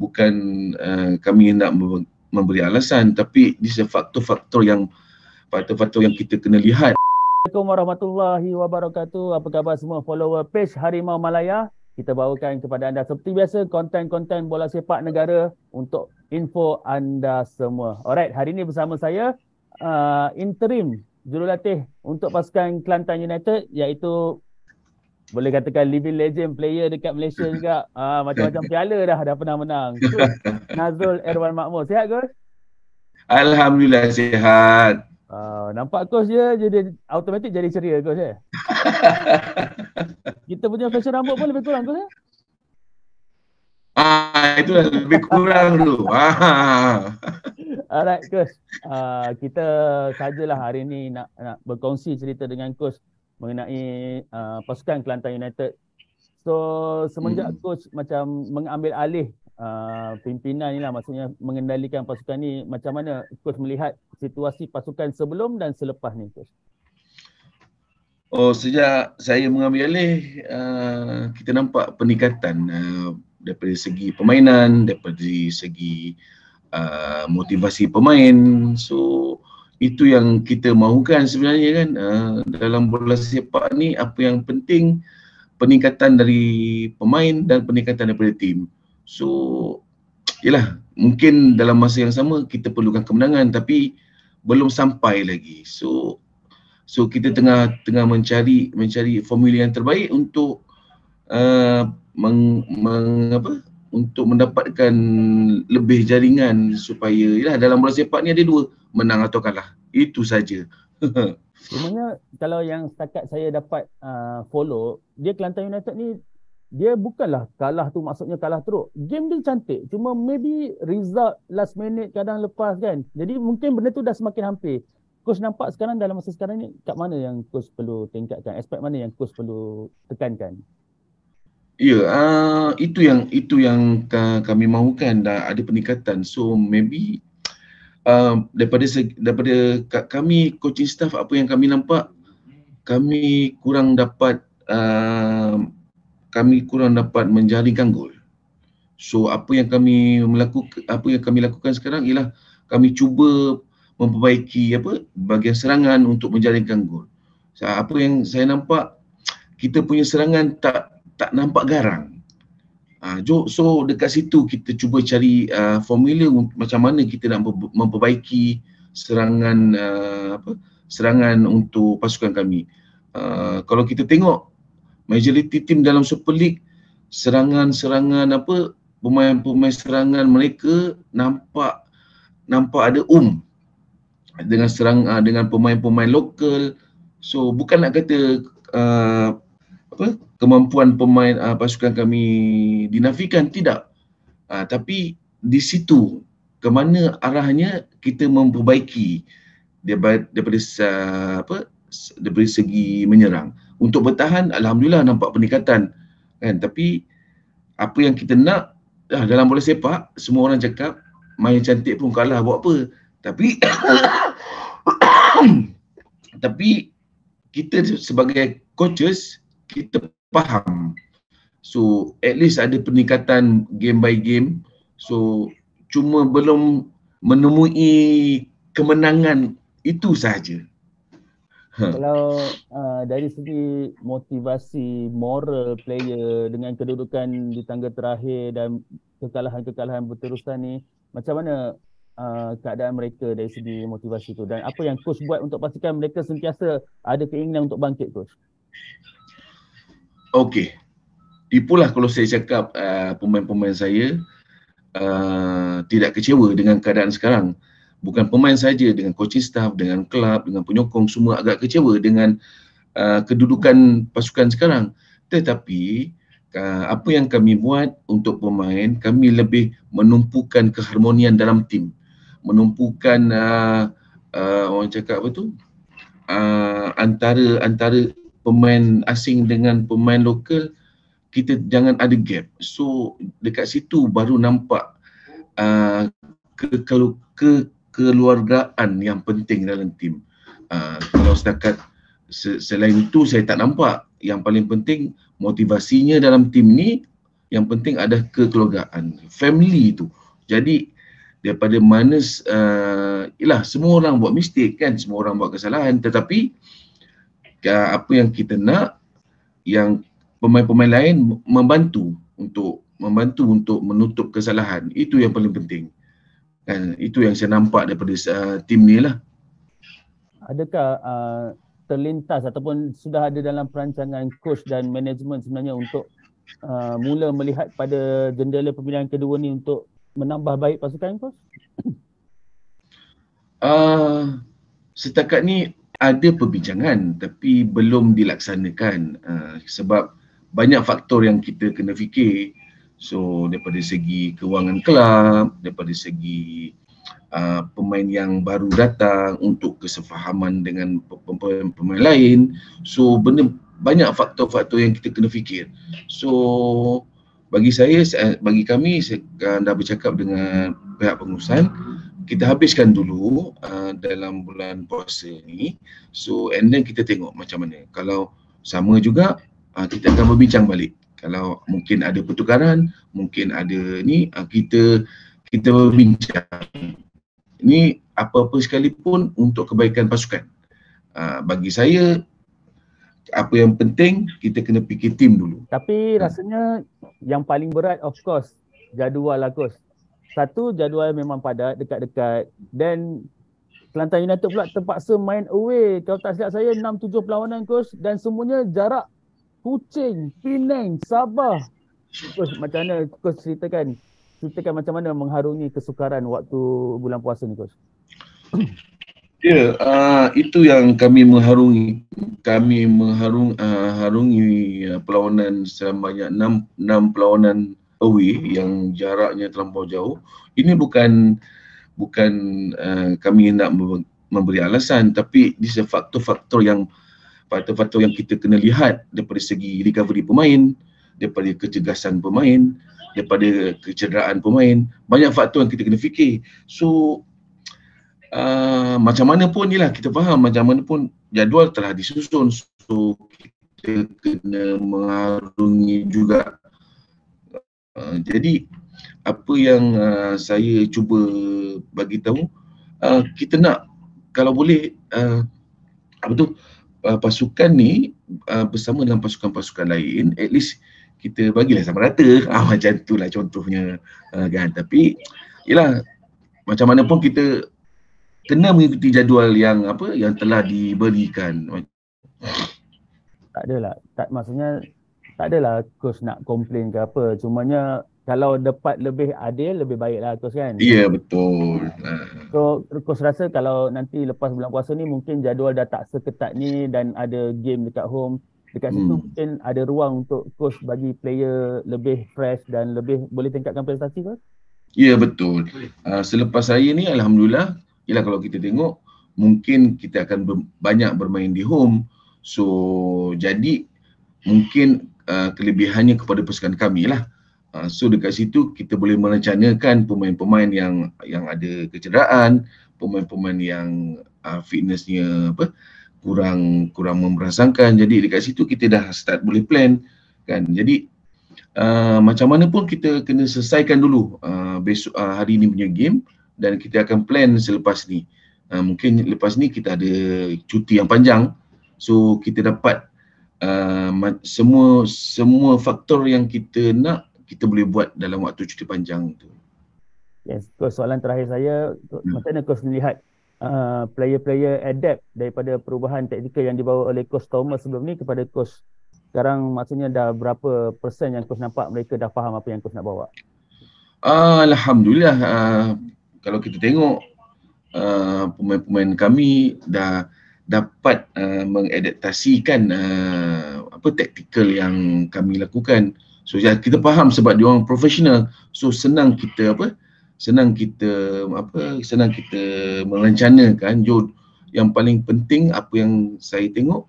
bukan uh, kami hendak memberi alasan tapi this is faktor-faktor yang faktor-faktor yang kita kena lihat Assalamualaikum warahmatullahi wabarakatuh apa khabar semua follower page Harimau Malaya kita bawakan kepada anda seperti biasa konten-konten bola sepak negara untuk info anda semua alright hari ini bersama saya uh, interim jurulatih untuk pasukan Kelantan United iaitu boleh katakan living legend player dekat Malaysia juga. Ah macam-macam piala dah dah pernah menang. Nazrul Erwan Makmur. Sihat ke? Alhamdulillah sihat. Uh, ah, nampak kos dia jadi automatik jadi ceria kos eh. Kita punya fashion rambut pun lebih kurang kos eh. Ah itu lebih kurang dulu. Ah. Alright coach. Uh, kita sajalah hari ni nak nak berkongsi cerita dengan coach mengenai uh, pasukan Kelantan United. So semenjak hmm. coach macam mengambil alih uh, pimpinan inilah maksudnya mengendalikan pasukan ni macam mana coach melihat situasi pasukan sebelum dan selepas ni coach? Oh sejak saya mengambil alih uh, kita nampak peningkatan uh, daripada segi permainan, daripada segi uh, motivasi pemain. So uh, itu yang kita mahukan sebenarnya kan uh, dalam bola sepak ni apa yang penting peningkatan dari pemain dan peningkatan daripada tim. So yalah mungkin dalam masa yang sama kita perlukan kemenangan tapi belum sampai lagi. So so kita tengah tengah mencari mencari formula yang terbaik untuk uh, meng, meng apa untuk mendapatkan lebih jaringan supaya yalah, dalam bola sepak ni ada dua menang atau kalah itu saja sebenarnya kalau yang setakat saya dapat uh, follow dia Kelantan United ni dia bukanlah kalah tu maksudnya kalah teruk game dia cantik cuma maybe result last minute kadang lepas kan jadi mungkin benda tu dah semakin hampir coach nampak sekarang dalam masa sekarang ni kat mana yang coach perlu tingkatkan aspek mana yang coach perlu tekankan Ya, uh, itu yang itu yang kami mahukan dan ada peningkatan. So maybe uh, daripada daripada kami coaching staff apa yang kami nampak kami kurang dapat uh, kami kurang dapat menjaringkan gol. So apa yang kami melakukan apa yang kami lakukan sekarang ialah kami cuba memperbaiki apa bahagian serangan untuk menjaringkan gol. So, apa yang saya nampak kita punya serangan tak tak nampak garang. Uh, so dekat situ kita cuba cari uh, formula macam mana kita nak memperbaiki serangan uh, apa serangan untuk pasukan kami. Uh, kalau kita tengok majoriti tim dalam Super League serangan-serangan apa pemain-pemain serangan mereka nampak nampak ada um dengan serang uh, dengan pemain-pemain lokal. So bukan nak kata uh, apa kemampuan pemain uh, pasukan kami dinafikan tidak uh, tapi di situ ke mana arahnya kita memperbaiki daripada, daripada uh, apa daripada segi menyerang untuk bertahan alhamdulillah nampak peningkatan kan tapi apa yang kita nak dah dalam bola sepak semua orang cakap main cantik pun kalah buat apa tapi tapi kita sebagai coaches kita faham. So at least ada peningkatan game by game. So cuma belum menemui kemenangan itu sahaja. Ha. Kalau uh, dari segi motivasi moral player dengan kedudukan di tangga terakhir dan kekalahan-kekalahan berterusan ni macam mana uh, keadaan mereka dari segi motivasi tu dan apa yang coach buat untuk pastikan mereka sentiasa ada keinginan untuk bangkit coach? Okey. Itulah kalau saya cakap uh, pemain-pemain saya uh, tidak kecewa dengan keadaan sekarang. Bukan pemain saja dengan coaching staff, dengan kelab, dengan penyokong semua agak kecewa dengan uh, kedudukan pasukan sekarang. Tetapi uh, apa yang kami buat untuk pemain, kami lebih menumpukan keharmonian dalam tim. Menumpukan uh, uh, orang cakap apa tu? Uh, antara antara pemain asing dengan pemain lokal kita jangan ada gap. So dekat situ baru nampak uh, ke keluargaan yang penting dalam tim. Uh, kalau setakat selain itu saya tak nampak yang paling penting motivasinya dalam tim ni yang penting ada kekeluargaan, family tu. Jadi daripada mana uh, ialah semua orang buat mistake kan, semua orang buat kesalahan tetapi uh, uh, apa yang kita nak yang pemain-pemain lain membantu untuk membantu untuk menutup kesalahan itu yang paling penting kan itu yang saya nampak daripada uh, tim ni lah adakah uh, terlintas ataupun sudah ada dalam perancangan coach dan management sebenarnya untuk uh, mula melihat pada jendela pemilihan kedua ni untuk menambah baik pasukan coach uh, setakat ni ada perbincangan tapi belum dilaksanakan uh, sebab banyak faktor yang kita kena fikir so daripada segi kewangan kelab daripada segi uh, pemain yang baru datang untuk kesefahaman dengan pemain-pemain lain so benda banyak faktor-faktor yang kita kena fikir so bagi saya bagi kami saya dah bercakap dengan pihak pengurusan kita habiskan dulu uh, dalam bulan puasa ni so and then kita tengok macam mana kalau sama juga uh, kita akan berbincang balik kalau mungkin ada pertukaran mungkin ada ni uh, kita kita berbincang ni apa-apa sekalipun untuk kebaikan pasukan uh, bagi saya apa yang penting kita kena fikir tim dulu tapi rasanya yang paling berat of course jadual lah coach satu jadual memang padat dekat-dekat dan Kelantan United pula terpaksa main away kalau tak silap saya 6 7 perlawanan coach dan semuanya jarak Kuching, Penang, Sabah. Coach macam mana coach ceritakan? Ceritakan macam mana mengharungi kesukaran waktu bulan puasa ni coach? Ya, yeah, uh, itu yang kami mengharungi. Kami mengharungi uh, ah, harungi, uh, perlawanan sebanyak 6 perlawanan away yang jaraknya terlampau jauh ini bukan bukan uh, kami nak memberi alasan tapi di faktor-faktor yang faktor-faktor yang kita kena lihat daripada segi recovery pemain daripada kecergasan pemain daripada kecederaan pemain banyak faktor yang kita kena fikir so uh, macam mana pun inilah kita faham macam mana pun jadual telah disusun so kita kena mengarungi juga Uh, jadi apa yang uh, saya cuba bagi tahu uh, kita nak kalau boleh uh, apa tu uh, pasukan ni uh, bersama dengan pasukan-pasukan lain at least kita bagilah sama rata ah, macam itulah contohnya uh, kan tapi yalah macam mana pun kita kena mengikuti jadual yang apa yang telah diberikan tak adalah tak maksudnya tak adalah kos nak komplain ke apa cumanya kalau dapat lebih adil lebih baiklah kos kan ya yeah, betul ha. so kos rasa kalau nanti lepas bulan puasa ni mungkin jadual dah tak seketat ni dan ada game dekat home dekat situ hmm. mungkin ada ruang untuk coach bagi player lebih fresh dan lebih boleh tingkatkan prestasi ke? Ya yeah, betul. Uh, selepas saya ni alhamdulillah ialah kalau kita tengok mungkin kita akan ber- banyak bermain di home. So jadi mungkin Uh, kelebihannya kepada pasukan kami lah. Uh, so dekat situ kita boleh merancangkan pemain-pemain yang yang ada kecederaan, pemain-pemain yang uh, fitnessnya apa kurang kurang memerasangkan. Jadi dekat situ kita dah start boleh plan kan. Jadi uh, macam mana pun kita kena selesaikan dulu uh, besok uh, hari ini punya game dan kita akan plan selepas ni. Uh, mungkin lepas ni kita ada cuti yang panjang. So kita dapat uh, semua semua faktor yang kita nak kita boleh buat dalam waktu cuti panjang itu. Yes, so, soalan terakhir saya, hmm. macam mana coach melihat uh, player-player adapt daripada perubahan teknikal yang dibawa oleh coach Thomas sebelum ni kepada coach sekarang maksudnya dah berapa persen yang coach nampak mereka dah faham apa yang coach nak bawa? Ah, Alhamdulillah uh, kalau kita tengok uh, pemain-pemain kami dah dapat uh, mengadaptasikan uh, apa taktikal yang kami lakukan so ya, kita faham sebab dia orang profesional so senang kita apa senang kita apa senang kita merancangkan jo yang paling penting apa yang saya tengok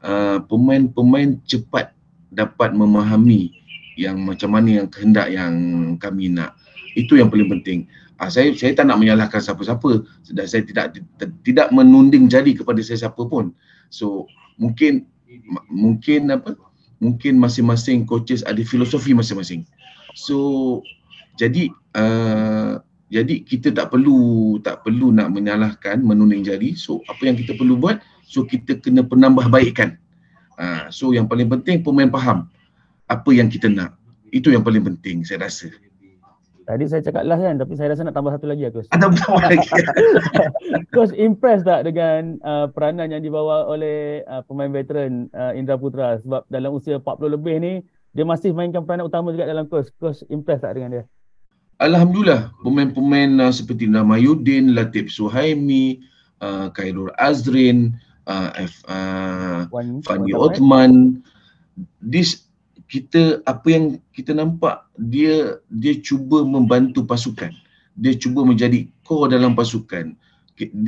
uh, pemain-pemain cepat dapat memahami yang macam mana yang kehendak yang kami nak itu yang paling penting. Uh, saya saya tak nak menyalahkan siapa-siapa. Dan saya tidak tidak menunding jadi kepada siapa pun. So mungkin mungkin apa? Mungkin masing-masing coaches ada filosofi masing-masing. So jadi uh, jadi kita tak perlu tak perlu nak menyalahkan menunding jadi. So apa yang kita perlu buat? So kita kena penambahbaikan. Uh, so yang paling penting pemain faham apa yang kita nak. Itu yang paling penting saya rasa. Tadi saya cakap last kan tapi saya rasa nak tambah satu lagi lah Ada ah, Tambah lagi. coach impressed tak dengan uh, peranan yang dibawa oleh uh, pemain veteran uh, Indra Putra sebab dalam usia 40 lebih ni dia masih mainkan peranan utama juga dalam coach. Coach impressed tak dengan dia? Alhamdulillah pemain-pemain uh, seperti Yudin, Latif Suhaimi, uh, Khairul Azrin, uh, F, uh, Fandi Otman, this kita apa yang kita nampak dia dia cuba membantu pasukan dia cuba menjadi core dalam pasukan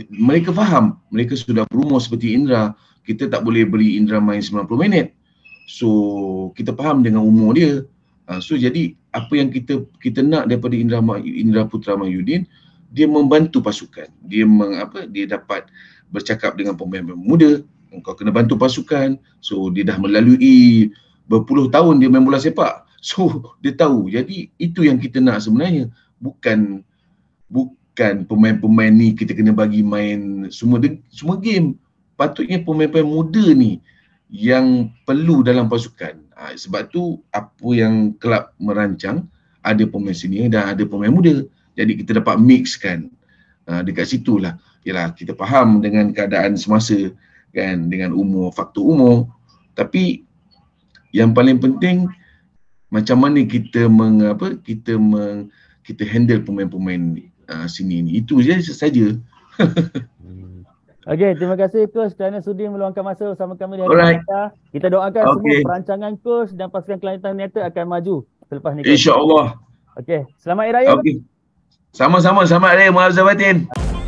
mereka faham mereka sudah berumur seperti Indra kita tak boleh beri Indra main 90 minit so kita faham dengan umur dia ah, so jadi apa yang kita kita nak daripada Indra Indra Putra Mahyudin dia membantu pasukan dia meng, apa dia dapat bercakap dengan pemain-pemain muda engkau kena bantu pasukan so dia dah melalui berpuluh tahun dia main bola sepak. So dia tahu. Jadi itu yang kita nak sebenarnya. Bukan bukan pemain-pemain ni kita kena bagi main semua de- semua game. Patutnya pemain-pemain muda ni yang perlu dalam pasukan. Ha, sebab tu apa yang kelab merancang ada pemain senior dan ada pemain muda. Jadi kita dapat mixkan ha, dekat situ lah. Yalah kita faham dengan keadaan semasa kan dengan umur faktor umur tapi yang paling penting macam mana kita meng, apa kita meng, kita handle pemain-pemain uh, sini ni itu je saja Okay, terima kasih coach kerana sudi meluangkan masa bersama kami di hari ini. Kita doakan okay. semua perancangan coach dan pasukan Kelantan United akan maju selepas ni. Insya-Allah. Okey, selamat hari raya. Okey. Sama-sama, selamat hari raya Muazzam Batin. Okay.